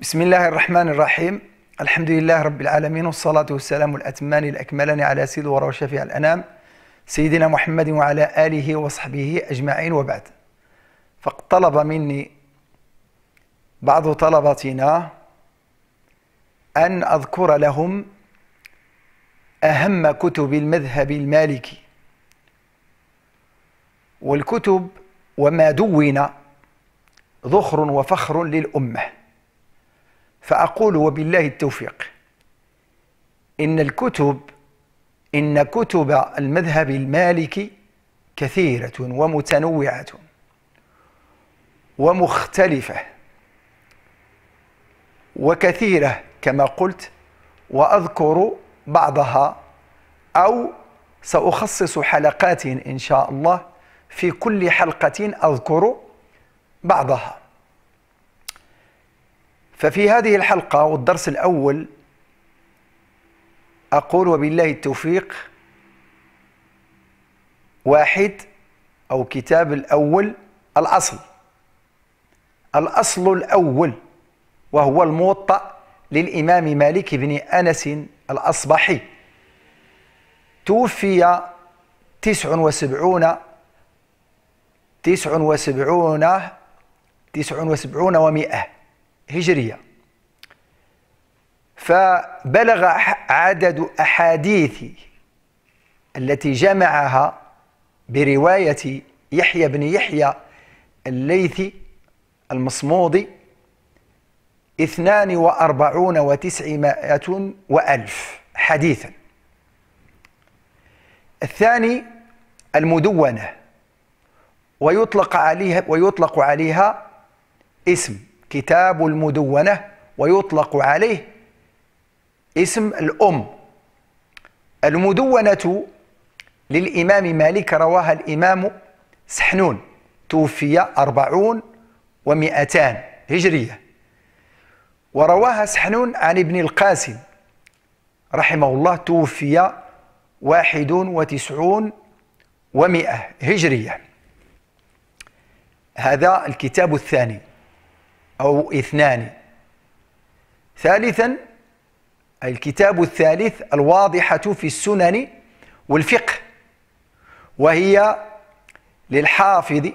بسم الله الرحمن الرحيم الحمد لله رب العالمين والصلاة والسلام الأتمان الأكملان على سيد ورى وشفيع الأنام سيدنا محمد وعلى آله وصحبه أجمعين وبعد فقد طلب مني بعض طلبتنا أن أذكر لهم أهم كتب المذهب المالكي والكتب وما دون ذخر وفخر للأمة فأقول وبالله التوفيق إن الكتب إن كتب المذهب المالكي كثيرة ومتنوعة ومختلفة وكثيرة كما قلت وأذكر بعضها أو سأخصص حلقات إن شاء الله في كل حلقة أذكر بعضها ففي هذه الحلقة والدرس الأول أقول وبالله التوفيق واحد أو كتاب الأول الأصل الأصل الأول وهو الموطأ للإمام مالك بن أنس الأصبحي توفي تسع وسبعون تسع وسبعون تسع وسبعون ومائة هجرية فبلغ عدد أحاديث التي جمعها برواية يحيى بن يحيى الليثي المصمودي اثنان وأربعون وتسعمائة وألف حديثا الثاني المدونة ويطلق عليها ويطلق عليها اسم كتاب المدونة ويطلق عليه اسم الأم المدونة للإمام مالك رواها الإمام سحنون توفي أربعون ومئتان هجرية ورواها سحنون عن ابن القاسم رحمه الله توفي واحد وتسعون ومئة هجرية هذا الكتاب الثاني أو اثنان ثالثا الكتاب الثالث الواضحة في السنن والفقه وهي للحافظ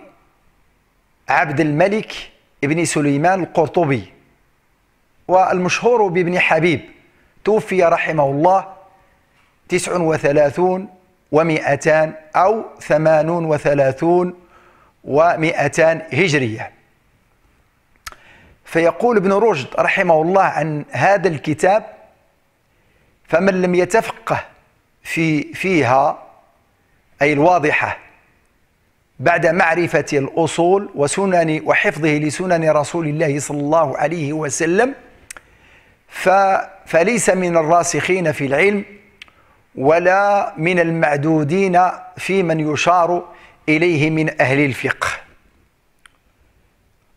عبد الملك ابن سليمان القرطبي والمشهور بابن حبيب توفي رحمه الله تسع وثلاثون ومئتان أو ثمانون وثلاثون ومئتان هجرية فيقول ابن رشد رحمه الله عن هذا الكتاب فمن لم يتفقه في فيها أي الواضحة بعد معرفة الأصول وسنن وحفظه لسنن رسول الله صلى الله عليه وسلم فليس من الراسخين في العلم ولا من المعدودين في من يشار إليه من أهل الفقه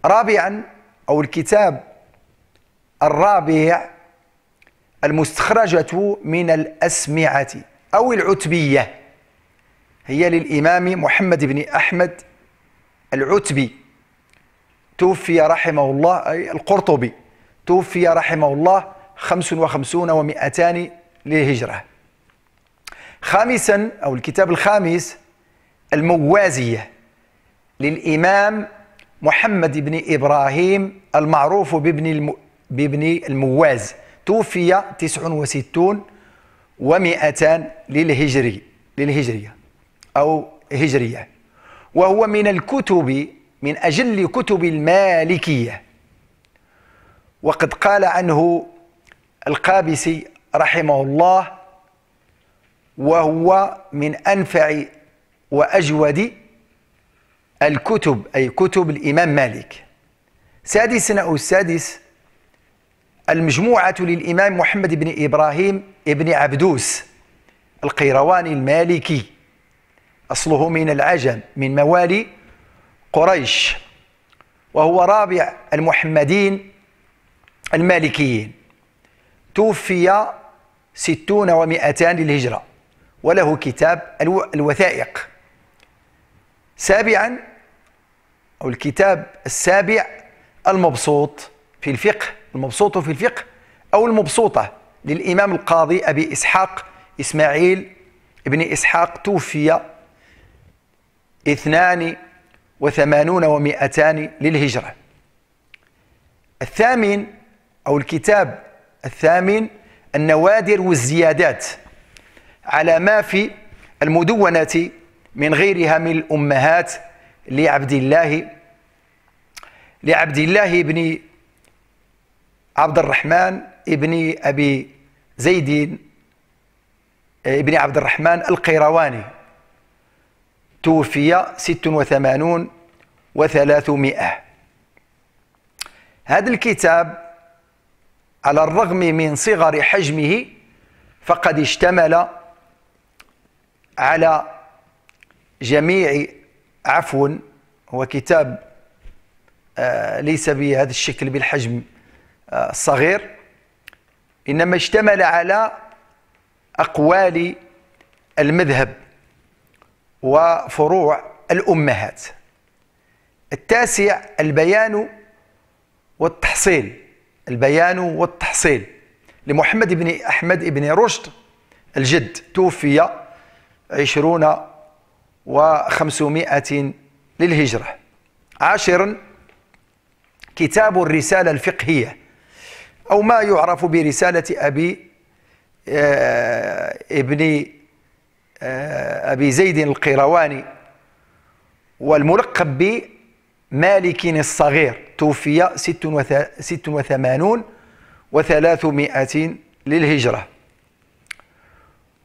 رابعا أو الكتاب الرابع المستخرجة من الأسمعة أو العتبية هي للإمام محمد بن أحمد العتبي توفي رحمه الله أي القرطبي توفي رحمه الله 55 و200 للهجرة خامسا أو الكتاب الخامس الموازية للإمام محمد بن إبراهيم المعروف بابن, بابن المواز توفي 69 و200 للهجري للهجرية أو هجرية وهو من الكتب من أجل كتب المالكية وقد قال عنه القابسي رحمه الله وهو من أنفع وأجود الكتب أي كتب الإمام مالك سادسا أو السادس المجموعة للإمام محمد بن إبراهيم بن عبدوس القيرواني المالكي أصله من العجم من موالي قريش وهو رابع المحمدين المالكيين توفي ستون ومائتان للهجرة وله كتاب الوثائق سابعا أو الكتاب السابع المبسوط في الفقه المبسوط في الفقه أو المبسوطة للإمام القاضي أبي إسحاق إسماعيل ابن إسحاق توفي اثنان وثمانون ومائتان للهجرة الثامن أو الكتاب الثامن النوادر والزيادات على ما في المدونة من غيرها من الأمهات لعبد الله لعبد الله بن عبد الرحمن ابن أبي زيد ابن عبد الرحمن القيرواني توفي ست وثمانون وثلاثمائة هذا الكتاب على الرغم من صغر حجمه فقد اشتمل على جميعي عفوا هو كتاب آه، ليس بهذا الشكل بالحجم آه، الصغير إنما اشتمل على أقوال المذهب وفروع الأمهات التاسع البيان والتحصيل البيان والتحصيل لمحمد بن أحمد بن رشد الجد توفي عشرون و500 للهجرة عاشرا كتاب الرسالة الفقهية أو ما يعرف برسالة أبي آه، ابن آه، أبي زيد القيرواني والملقب بمالك الصغير توفي 86 و300 للهجرة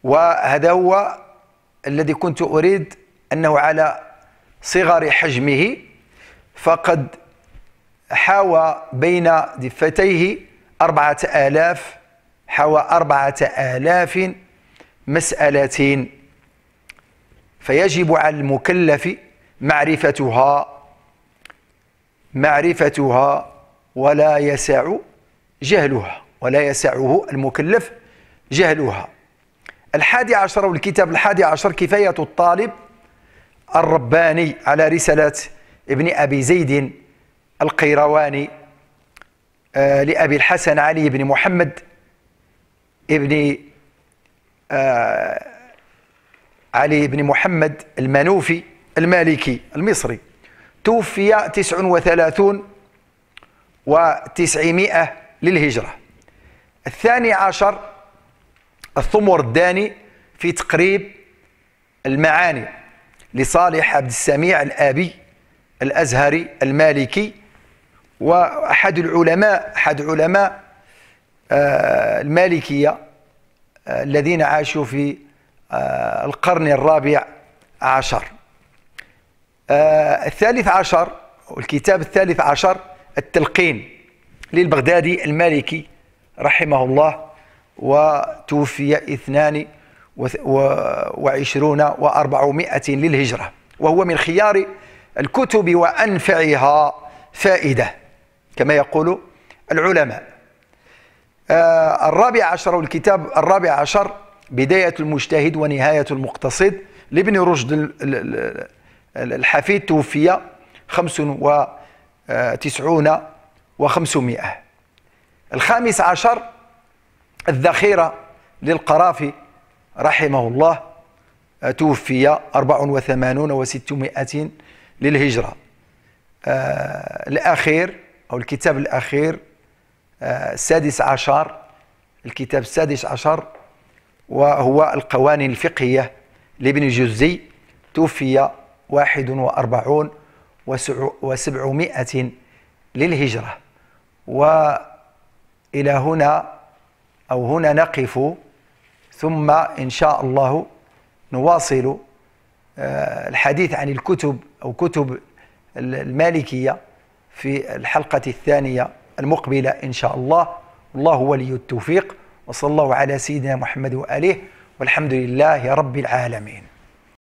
وهذا هو الذي كنت أريد أنه على صغر حجمه فقد حاوى بين دفتيه أربعة آلاف حوى أربعة آلاف مسألة فيجب على المكلف معرفتها معرفتها ولا يسع جهلها ولا يسعه المكلف جهلها الحادي عشر والكتاب الحادي عشر كفاية الطالب الرباني على رسالة ابن أبي زيد القيرواني آه، لأبي الحسن علي بن محمد ابن آه، علي بن محمد المنوفي المالكي المصري توفي 39 و900 للهجرة الثاني عشر الثمر الداني في تقريب المعاني لصالح عبد السميع الآبي الأزهري المالكي وأحد العلماء أحد علماء آه، المالكية آه، الذين عاشوا في آه، القرن الرابع عشر الثالث عشر الكتاب الثالث عشر التلقين للبغدادي المالكي رحمه الله وتوفي اثنان وعشرون وأربعمائة للهجرة وهو من خيار الكتب وأنفعها فائدة كما يقول العلماء آه الرابع عشر الكتاب الرابع عشر بداية المجتهد ونهاية المقتصد لابن رشد الحفيد توفي خمس وتسعون آه، وخمسمائة الخامس عشر الذخيرة للقرافي رحمه الله آه، توفي 84 و600 للهجرة آه، الأخير أو الكتاب الأخير آه، السادس عشر الكتاب السادس عشر وهو القوانين الفقهية لابن جزي توفي 41 و700 للهجرة وإلى هنا أو هنا نقف ثم إن شاء الله نواصل آه، الحديث عن الكتب أو كتب المالكية في الحلقة الثانية المقبلة إن شاء الله الله ولي التوفيق وصلى الله على سيدنا محمد وآله والحمد لله رب العالمين